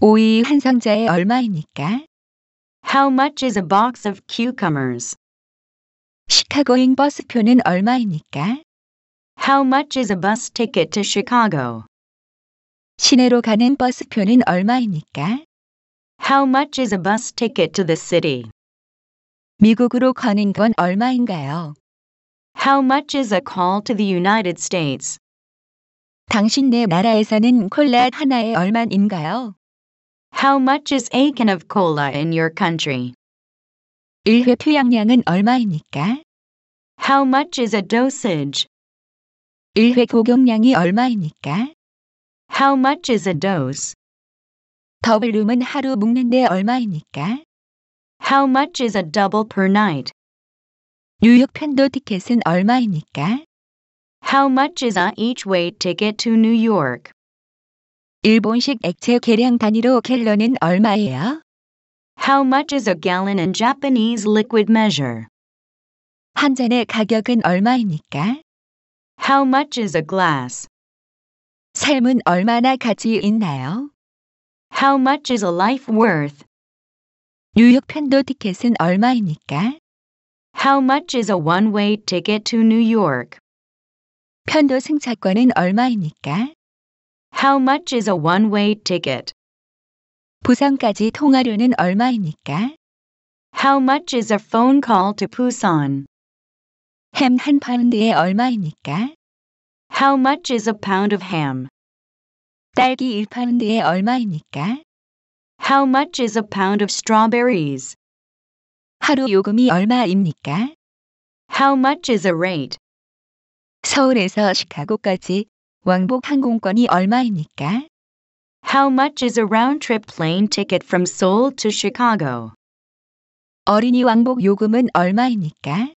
오이 한 상자에 얼마입니까? How much is a box of cucumbers? 시카고행 버스표는 얼마입니까? How much is a bus ticket to Chicago? 시내로 가는 버스표는 얼마입니까? How much is a bus ticket to the city? 미국으로 가는 건 얼마인가요? How much is a call to the United States? 당신 네 나라에서는 콜라 하나에 얼마인가요? How much is a can of cola in your country? 의회 투약량은 얼마입니까? How much is a dosage? 의회 복용량이 얼마입니까? How much is a dose? 더블룸은 하루 묵는데 얼마입니까? How much is a double per night? 뉴욕 편도 티켓은 얼마입니까? How much is a each way ticket to New York? 일본식 액체 계량 단위로 갤런은 얼마예요? How much is a gallon in Japanese liquid measure? 한 잔의 가격은 얼마입니까? How much is a glass? 삶은 얼마나 가치 있나요? How much is a life worth? 뉴욕 편도 티켓은 얼마입니까? How much is a one-way ticket to New York? 편도 승차권은 얼마입니까? How much is a one-way ticket? 부산까지 통화료는 얼마입니까? How much is a phone call to Busan? 햄한 파운드에 얼마입니까? How much is a pound of ham? 딸기 1파운드에 얼마입니까? How much is a pound of strawberries? 하루 요금이 얼마입니까? How much is a rate? 서울에서 시카고까지 왕복 항공권이 얼마입니까? How much is a round trip plane ticket from Seoul to Chicago? 어린이 왕복 요금은 얼마입니까?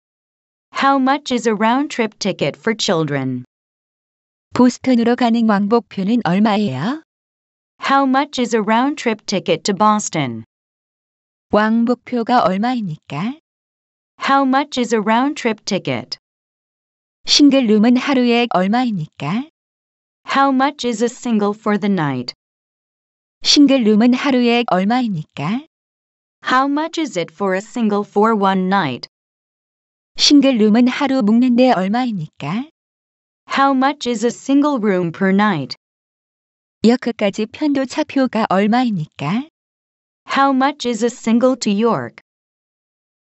How much is a round trip ticket for children? 보스턴으로 가는 왕복표는 얼마예요? How much is a round trip ticket to Boston? 왕복표가 얼마입니까? How much is a round trip ticket? 싱글룸은 하루에 얼마입니까? How much is a single for the night? 싱글룸은 하루에 얼마입니까? How much is it for a single for one night? 싱글룸은 하루 묵는데 얼마입니까? How much is a single room per night? 역 끝까지 편도 차표가 얼마입니까? How much is a single to York?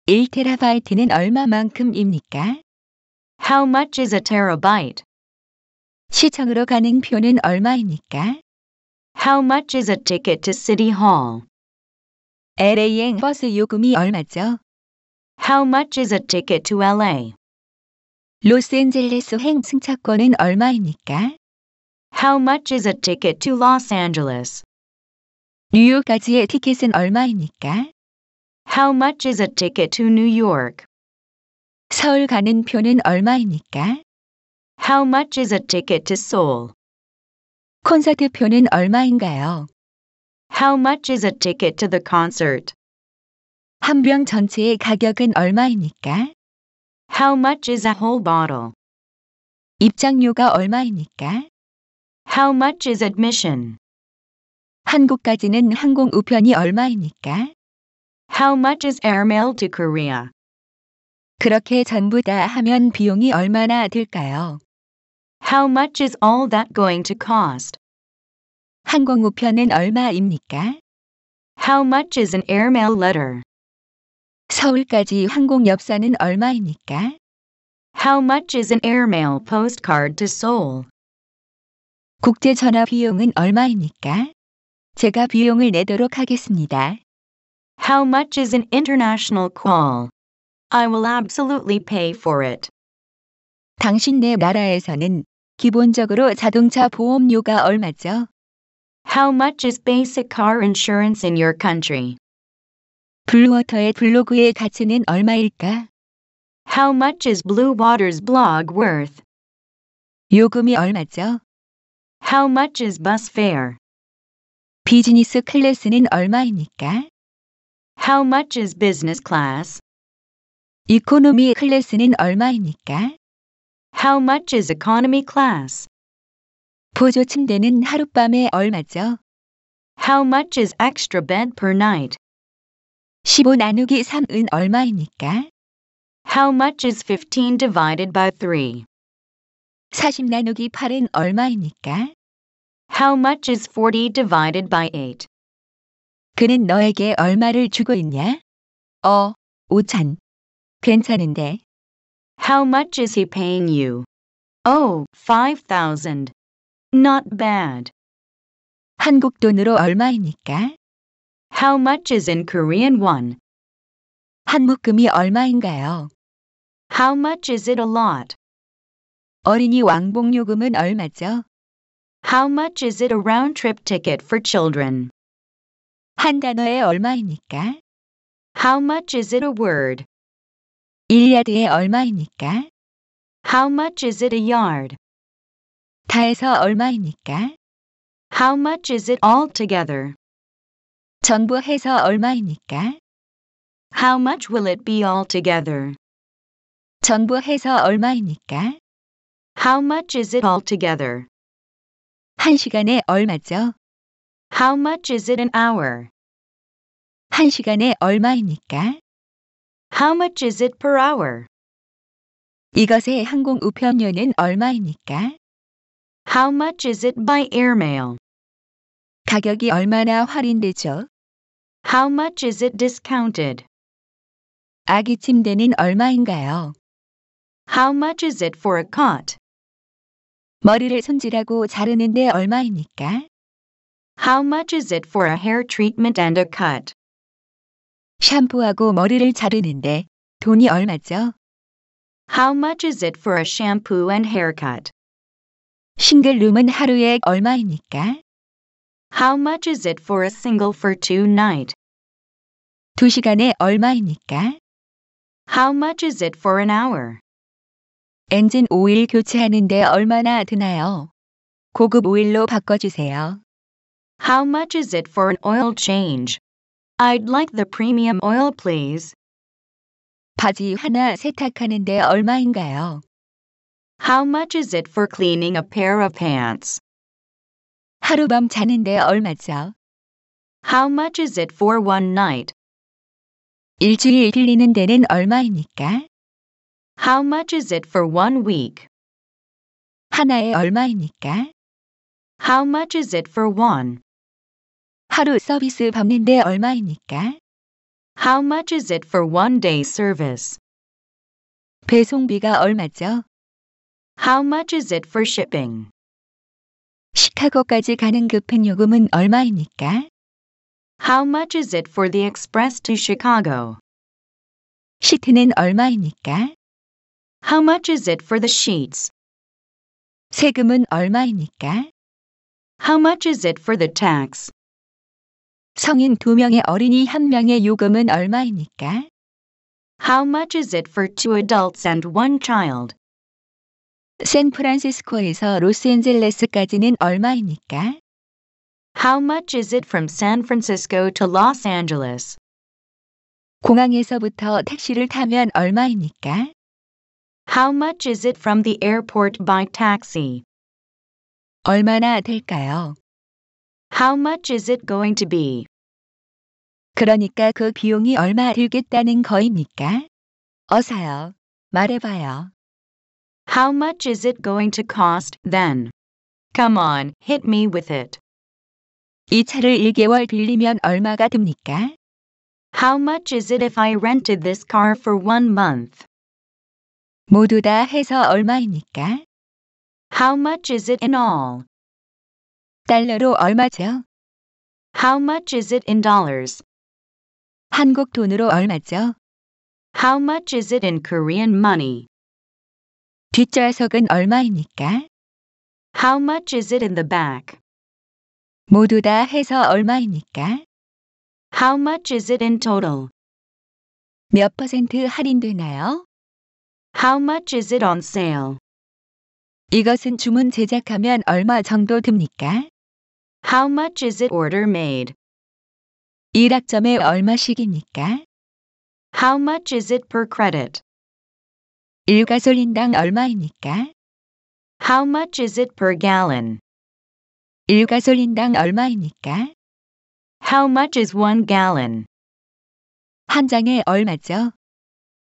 1테라바이트는 얼마만큼입니까? How much is a terabyte? 시청으로 가는 표는 얼마입니까? How much is a ticket to City Hall? LA행 버스 요금이 얼마죠? How much is a ticket to LA? 로스앤젤레스행 승차권은 얼마입니까? How much is a ticket to Los Angeles? 뉴욕까지의 티켓은 얼마입니까? How much is a ticket to New York? 서울 가는 표는 얼마입니까? How much is a ticket to Seoul? 콘서트 표는 얼마인가요? How much is a ticket to the concert? 한 병 전체의 가격은 얼마입니까? How much is a whole bottle? 입장료가 얼마입니까? How much is admission? 한국까지는 항공 우편이 얼마입니까? How much is airmail to Korea? 그렇게 전부 다 하면 비용이 얼마나 들까요? How much is all that going to cost? 얼마입니까? How much is an airmail letter? 서울까지 항공 얼마입니까? How much is an airmail postcard to Seoul? 국제 전화 비용은 얼마입니까? 제가 비용을 내도록 하겠습니다. How much is an international call? I will absolutely pay for it. 당신네 나라에서는 기본적으로 자동차 보험료가 얼마죠? How much is basic car insurance in your country? 블루워터의 블로그의 가치는 얼마일까? How much is Blue Water's blog worth? 요금이 얼마죠? How much is bus fare? 비즈니스 클래스는 얼마입니까? How much is business class? 이코노미 클래스는 얼마입니까? How much is economy class? 보조 침대는 하룻밤에 얼마죠? How much is extra bed per night? 15 나누기 3은 얼마입니까? How much is 15 divided by 3? 40 나누기 8은 얼마입니까? How much is 40 divided by 8? 그는 너에게 얼마를 주고 있냐? 어, 5천. 괜찮은데. How much is he paying you? Oh, five thousand. Not bad. 한국 돈으로 얼마입니까? How much is in Korean won? 한 묶음이 얼마인가요? How much is it a lot? 어린이 왕복 요금은 얼마죠? How much is it a round trip ticket for children? 한 단어에 얼마입니까? How much is it a word? 일야드에 얼마입니까? How much is it a yard? 다해서 얼마입니까? How much is it all together? 전부 해서 얼마입니까? How much will it be all together? 전부 해서 얼마입니까? How much is it all together? 한 시간에 얼마죠? How much is it an hour? 한 시간에 얼마입니까? How much is it per hour? 이것의 항공 우편료는 얼마입니까? How much is it by airmail? 가격이 얼마나 할인되죠? How much is it discounted? 아기 침대는 얼마인가요? How much is it for a cot? 머리를 손질하고 자르는데 얼마입니까? How much is it for a hair treatment and a cut? 샴푸하고 머리를 자르는데 돈이 얼마죠? How much is it for a shampoo and haircut? 싱글룸은 하루에 얼마입니까? How much is it for a single for two night? 두 시간에 얼마입니까? How much is it for an hour? 엔진 오일 교체하는데 얼마나 드나요? 고급 오일로 바꿔주세요. How much is it for an oil change? I'd like the premium oil, please. 바지 하나 세탁하는데 얼마인가요? How much is it for cleaning a pair of pants? 하룻밤 자는데 얼마죠? How much is it for one night? 일주일 빌리는 데는 얼마입니까? How much is it for one week? 하나에 얼마입니까? How much is it for one? 하루 서비스 받는데 얼마입니까? How much is it for one day service? 배송비가 얼마죠? How much is it for shipping? 시카고까지 가는 급행 요금은 얼마입니까? How much is it for the express to Chicago? 시트는 얼마입니까? How much is it for the sheets? 세금은 얼마입니까? How much is it for the tax? 성인 2명의 어린이 1명의 요금은 얼마입니까? How much is it for two adults and one child? 샌프란시스코에서 로스앤젤레스까지는 얼마입니까? How much is it from San Francisco to Los Angeles? 공항에서부터 택시를 타면 얼마입니까? How much is it from the airport by taxi? 얼마나 될까요? How much is it going to be? 그러니까 그 비용이 얼마 들겠다는 거입니까? 어서요. 말해봐요. How much is it going to cost then? Come on, hit me with it. 이 차를 1개월 빌리면 얼마가 듭니까? How much is it if I rented this car for one month? 모두 다 해서 얼마입니까? How much is it in all? 달러로 얼마죠? How much is it in dollars? 한국 돈으로 얼마죠? How much is it in Korean money? 뒷좌석은 얼마입니까? How much is it in the back? 모두 다 해서 얼마입니까? How much is it in total? 몇 퍼센트 할인되나요? How much is it on sale? 이것은 주문 제작하면 얼마 정도 듭니까? How much is it order made? 1학점에 얼마씩입니까? How much is it per credit? 1가솔린당 얼마입니까? How much is it per gallon? 1가솔린당 얼마입니까? How much is one gallon? 한 장에 얼마죠?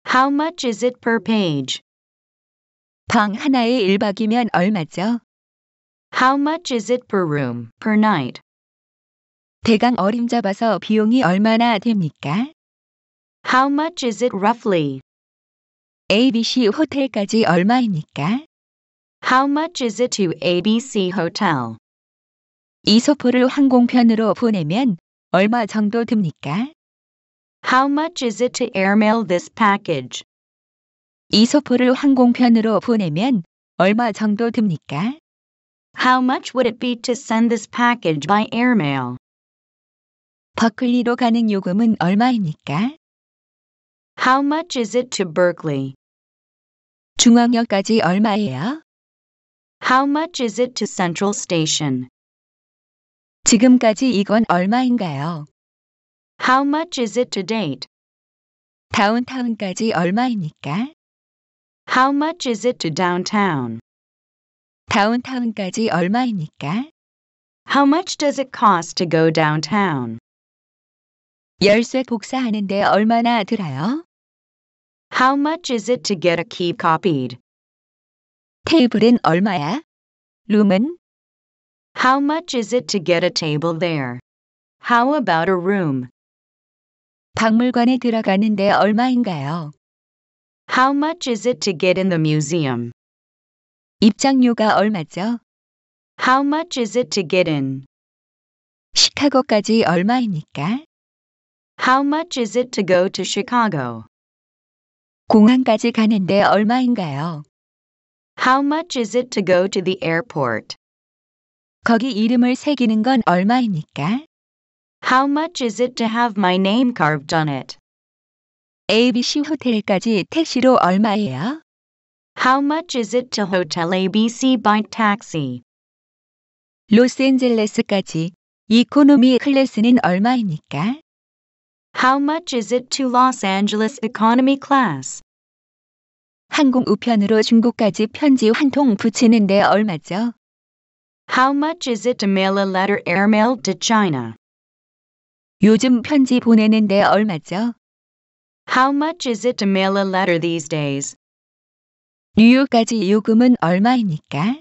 How much is it per page? 방 하나에 1박이면 얼마죠? How much is it per room, per night? 대강 어림 잡아서 비용이 얼마나 됩니까? How much is it roughly? ABC 호텔까지 얼마입니까? How much is it to ABC Hotel? 이소포를 항공편으로 보내면 얼마 정도 듭니까? How much is it to airmail this package? 이소포를 항공편으로 보내면 얼마 정도 듭니까? How much would it be to send this package by airmail? 버클리로 가는 요금은 얼마입니까? How much is it to Berkeley? 중앙역까지 얼마예요? How much is it to Central Station? 지금까지 이건 얼마인가요? How much is it to date? 다운타운까지 얼마입니까? How much is it to downtown? 다운타운까지 얼마입니까? How much does it cost to go downtown? 열쇠 복사하는데 얼마나 들어요? How much is it to get a key copied? 테이블은 얼마야? 룸은? How much is it to get a table there? How about a room? 박물관에 들어가는데 얼마인가요? How much is it to get in the museum? 입장료가 얼마죠? How much is it to get in? 시카고까지 얼마입니까? How much is it to go to Chicago? 공항까지 가는데 얼마인가요? How much is it to go to the airport? 거기 이름을 새기는 건 얼마입니까? How much is it to have my name carved on it? ABC 호텔까지 택시로 얼마예요? How much is it to Hotel ABC by taxi? 로스앤젤레스까지 이코노미 클래스는 얼마입니까? How much is it to Los Angeles economy class? 항공 우편으로 중국까지 편지 한 붙이는데 얼마죠? How much is it to mail a letter airmail to China? 요즘 편지 보내는데 얼마죠? How much is it to mail a letter these days? 뉴욕까지 요금은 얼마입니까?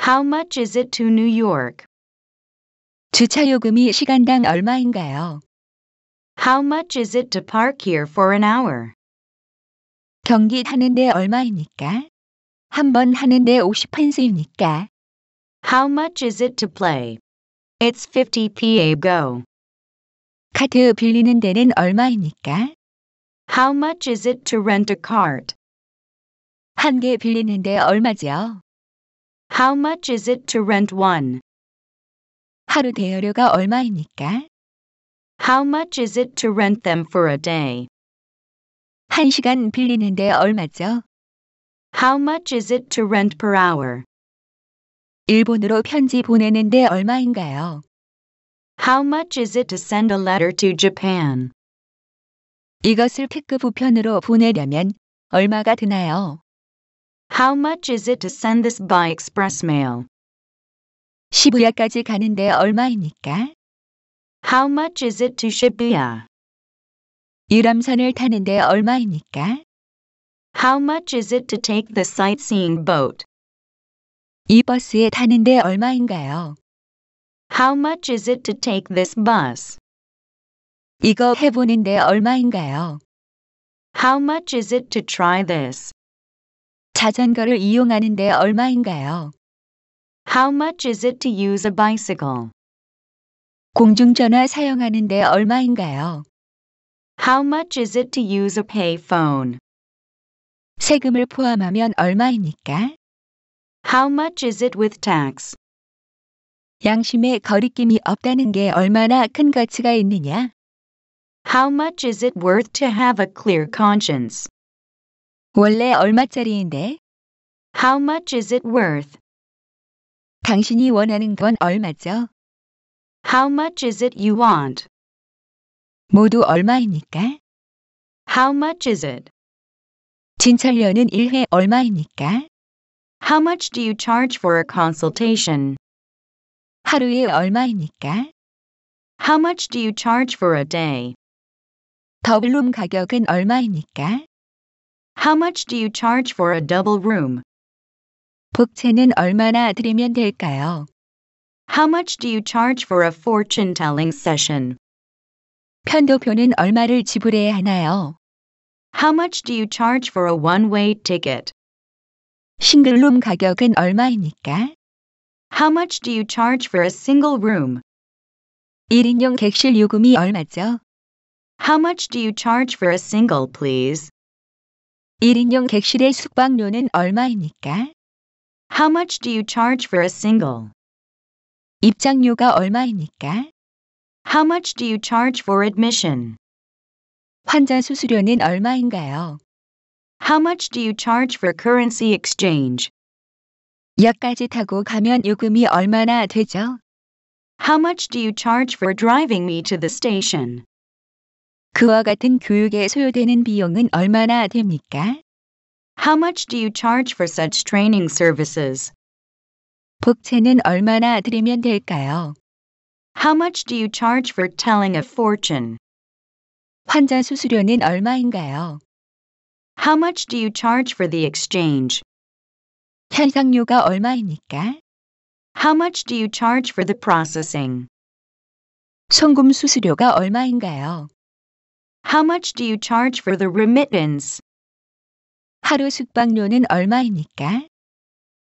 How much is it to New York? 주차 요금이 시간당 얼마인가요? How much is it to park here for an hour? 경기 하는데 얼마입니까? 한번 번 하는데 50펜스입니까? How much is it to play? It's 50 PA go. 카트 빌리는 데는 얼마입니까? How much is it to rent a cart? 한 개 빌리는데 얼마죠? How much is it to rent one? 하루 대여료가 얼마입니까? How much is it to rent them for a day? 한 시간 빌리는데 얼마죠? How much is it to rent per hour? 일본으로 편지 보내는데 얼마인가요? How much is it to send a letter to Japan? 이것을 특급 우편으로 보내려면 얼마가 드나요? How much is it to send this by express mail? 시부야까지 가는데 얼마입니까? How much is it to Shibuya? 유람선을 타는데 얼마입니까? How much is it to take the sightseeing boat? 이 버스에 타는데 얼마인가요? How much is it to take this bus? 이거 해보는데 얼마인가요? How much is it to try this? 자전거를 이용하는데 얼마인가요? How much is it to use a bicycle? 공중전화 사용하는데 얼마인가요? How much is it to use a payphone? 세금을 포함하면 얼마입니까? How much is it with tax? 양심에 거리낌이 없다는 게 얼마나 큰 가치가 있느냐? How much is it worth to have a clear conscience? 원래 얼마짜리인데? How much is it worth? 당신이 원하는 건 얼마죠? How much is it you want? 모두 얼마입니까? How much is it? 진찰료는 1회 얼마입니까? How much do you charge for a consultation? 하루에 얼마입니까? How much do you charge for a day? 더블룸 가격은 얼마입니까? How much do you charge for a double room? 복채는 얼마나 드리면 될까요? How much do you charge for a fortune telling session? 편도표는 얼마를 지불해야 하나요? How much do you charge for a one-way ticket? 싱글룸 가격은 얼마입니까? How much do you charge for a single room? 1인용 객실 요금이 얼마죠? How much do you charge for a single, please? 1인용 객실의 숙박료는 얼마입니까? How much do you charge for a single? 입장료가 얼마입니까? How much do you charge for admission? 환자 수수료는 얼마인가요? How much do you charge for currency exchange? 역까지 타고 가면 요금이 얼마나 되죠? How much do you charge for driving me to the station? 그와 같은 교육에 소요되는 비용은 얼마나 됩니까? How much do you charge for such training services? 복채는 얼마나 드리면 될까요? How much do you charge for telling a fortune? 환자 수수료는 얼마인가요? How much do you charge for the exchange? 현상료가 얼마입니까? How much do you charge for the processing? 송금 수수료가 얼마인가요? How much do you charge for the remittance? 하루 숙박료는 얼마입니까?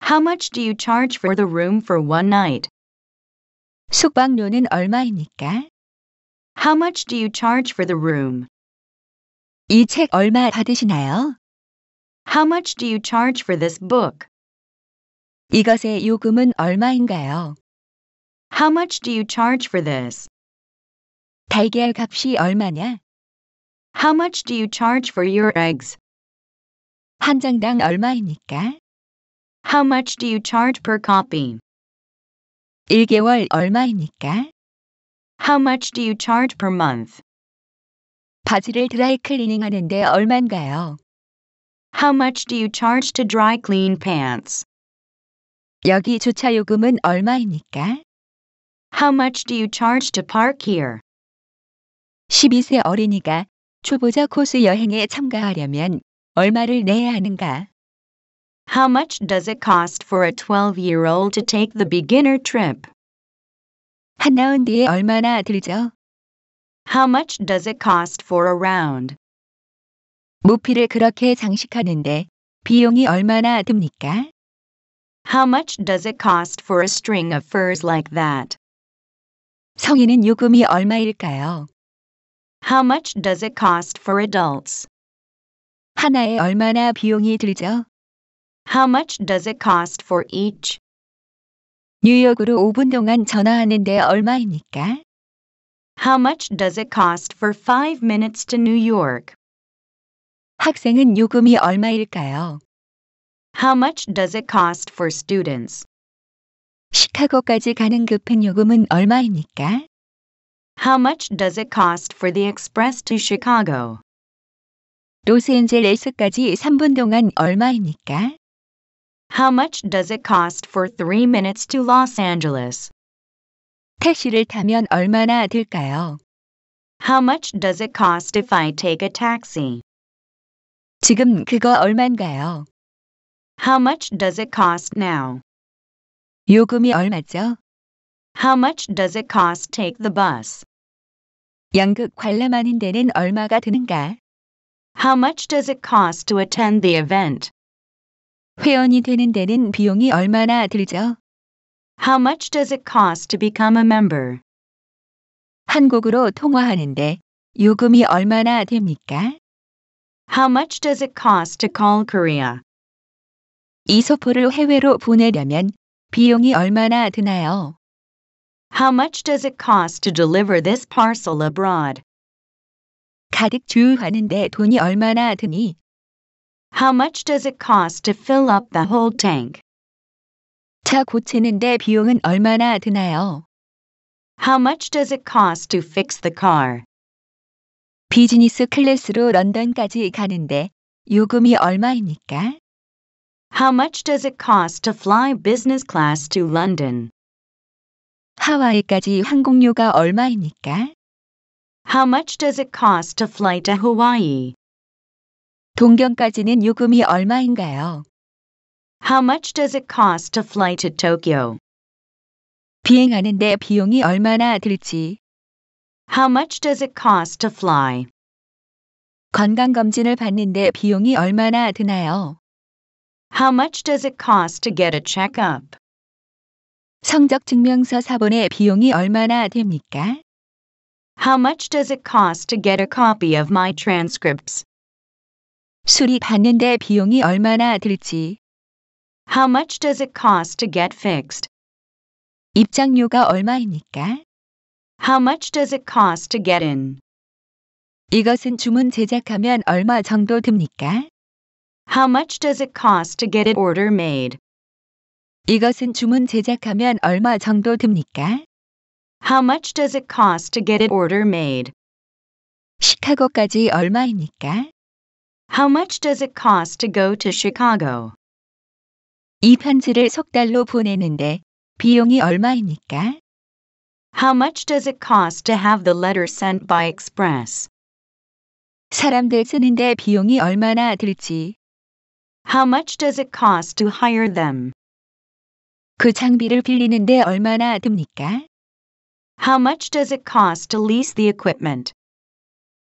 How much do you charge for the room for one night? 숙박료는 얼마입니까? How much do you charge for the room? 이 책 얼마 받으시나요? How much do you charge for this book? 이것의 요금은 얼마인가요? How much do you charge for this? 달걀 값이 얼마냐? How much do you charge for your eggs? 한 장당 얼마입니까? How much do you charge per copy? 1개월 얼마입니까? How much do you charge per month? 바지를 드라이 클리닝 하는데 얼만가요? How much do you charge to dry clean pants? 여기 주차 요금은 얼마입니까? How much do you charge to park here? 12세 어린이가 초보자 코스 여행에 참가하려면 얼마를 내야 하는가? How much does it cost for a 12-year-old to take the beginner trip? 한라운드에 얼마나 들죠? How much does it cost for a round? 무피를 그렇게 장식하는데 비용이 얼마나 듭니까? How much does it cost for a string of furs like that? 성인은 요금이 얼마일까요? How much does it cost for adults? 하나에 얼마나 비용이 들죠? How much does it cost for each? 뉴욕으로 5분 동안 전화하는데 얼마입니까? How much does it cost for 5 minutes to New York? 학생은 요금이 얼마일까요? How much does it cost for students? 시카고까지 가는 급행 요금은 얼마입니까? How much does it cost for the express to Chicago? 로스앤젤레스까지 3분 동안 얼마입니까? How much does it cost for 3 minutes to Los Angeles? 택시를 타면 얼마나 들까요? How much does it cost if I take a taxi? 지금 그거 얼마인가요? How much does it cost now? 요금이 얼마죠? How much does it cost take the bus? 연극 관람하는 데는 얼마가 드는가? How much does it cost to attend the event? 회원이 되는 데는 비용이 얼마나 들죠? How much does it cost to become a member? 한국으로 통화하는데 요금이 얼마나 됩니까? How much does it cost to call Korea? 이 소포를 해외로 보내려면 비용이 얼마나 드나요? How much does it cost to deliver this parcel abroad? 가득 주유하는데 돈이 얼마나 드니? How much does it cost to fill up the whole tank? 차 고치는데 비용은 얼마나 드나요? How much does it cost to fix the car? 비즈니스 클래스로 런던까지 가는데 요금이 얼마입니까? How much does it cost to fly business class to London? 하와이까지 항공료가 얼마입니까? How much does it cost to fly to Hawaii? 동경까지는 요금이 얼마인가요? How much does it cost to fly to Tokyo? 비행하는데 비용이 얼마나 들지? How much does it cost to fly? 건강 검진을 받는데 비용이 얼마나 드나요? How much does it cost to get a checkup? 성적 증명서 사본에 비용이 얼마나 됩니까? How much does it cost to get a copy of my transcripts? 수리받는데 비용이 얼마나 들지? How much does it cost to get fixed? 입장료가 얼마입니까? How much does it cost to get in? 이것은 주문 제작하면 얼마 정도 듭니까? How much does it cost to get an order made? 이것은 주문 제작하면 얼마 정도 듭니까? How much does it cost to get an order made? 시카고까지 얼마입니까? How much does it cost to go to Chicago? 이 편지를 석 달로 보내는데 비용이 얼마입니까? How much does it cost to have the letter sent by express? 사람들 쓰는데 비용이 얼마나 들지? How much does it cost to hire them? 그 장비를 빌리는데 얼마나 듭니까? How much does it cost to lease the equipment?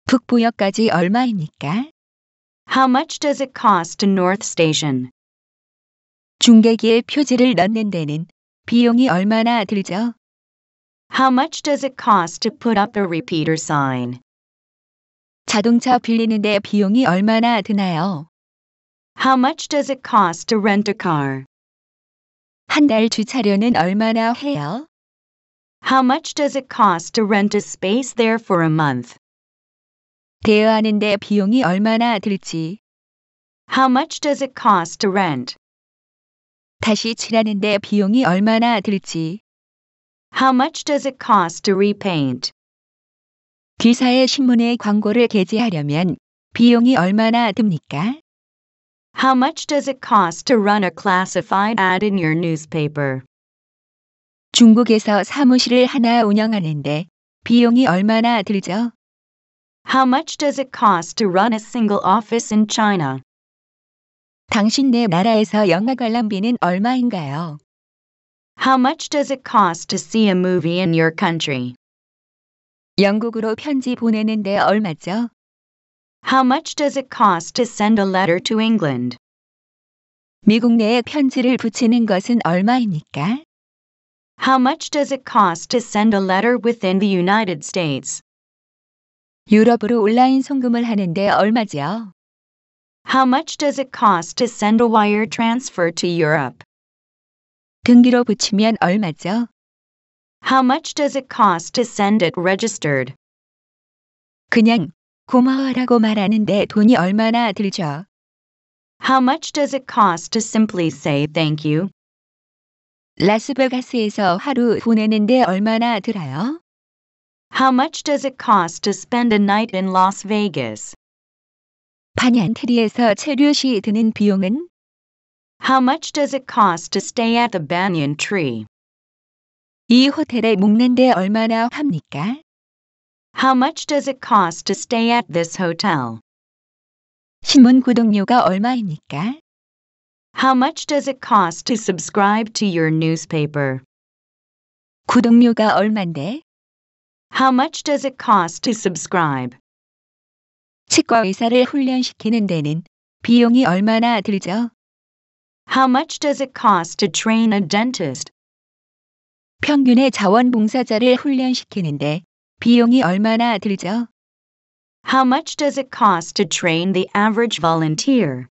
북부역까지 얼마입니까? How much does it cost to North Station? 중계기에 표지를 넣는 데는 비용이 얼마나 들죠? How much does it cost to put up the repeater sign? 자동차 빌리는데 비용이 얼마나 드나요? How much does it cost to rent a car? 한 달 주차료는 얼마나 해요? How much does it cost to rent a space there for a month? 대여하는데 비용이 얼마나 들지? How much does it cost to rent? 다시 칠하는데 비용이 얼마나 들지? How much does it cost to repaint? 기사의 신문에 광고를 게재하려면 비용이 얼마나 듭니까? How much does it cost to run a classified ad in your newspaper? 중국에서 사무실을 하나 운영하는데 비용이 얼마나 들죠? How much does it cost to run a single office in China? 당신네 나라에서 영화 관람비는 얼마인가요? How much does it cost to see a movie in your country? 영국으로 편지 보내는데 얼마죠? How much does it cost to send a letter to England? 미국 내에 편지를 붙이는 것은 얼마입니까? How much does it cost to send a letter within the United States? 유럽으로 온라인 송금을 하는데 얼마지요? How much does it cost to send a wire transfer to Europe? 등기로 붙이면 얼마죠? How much does it cost to send it registered? 그냥 고마워라고 말하는데 돈이 얼마나 들죠? How much does it cost to simply say thank you? 라스베가스에서 하루 보내는데 얼마나 들어요? How much does it cost to spend a night in Las Vegas? 반얀테리에서 체류 시 드는 비용은? How much does it cost to stay at the banyan tree? 이 호텔에 묵는데 얼마나 합니까? How much does it cost to stay at this hotel? 신문 구독료가 얼마입니까? How much does it cost to subscribe to your newspaper? 구독료가 얼마인데? How much does it cost to subscribe? 치과 의사를 훈련시키는 데는 비용이 얼마나 들죠? How much does it cost to train a dentist? 평균의 자원봉사자를 훈련시키는데 비용이 얼마나 들죠? How much does it cost to train the average volunteer?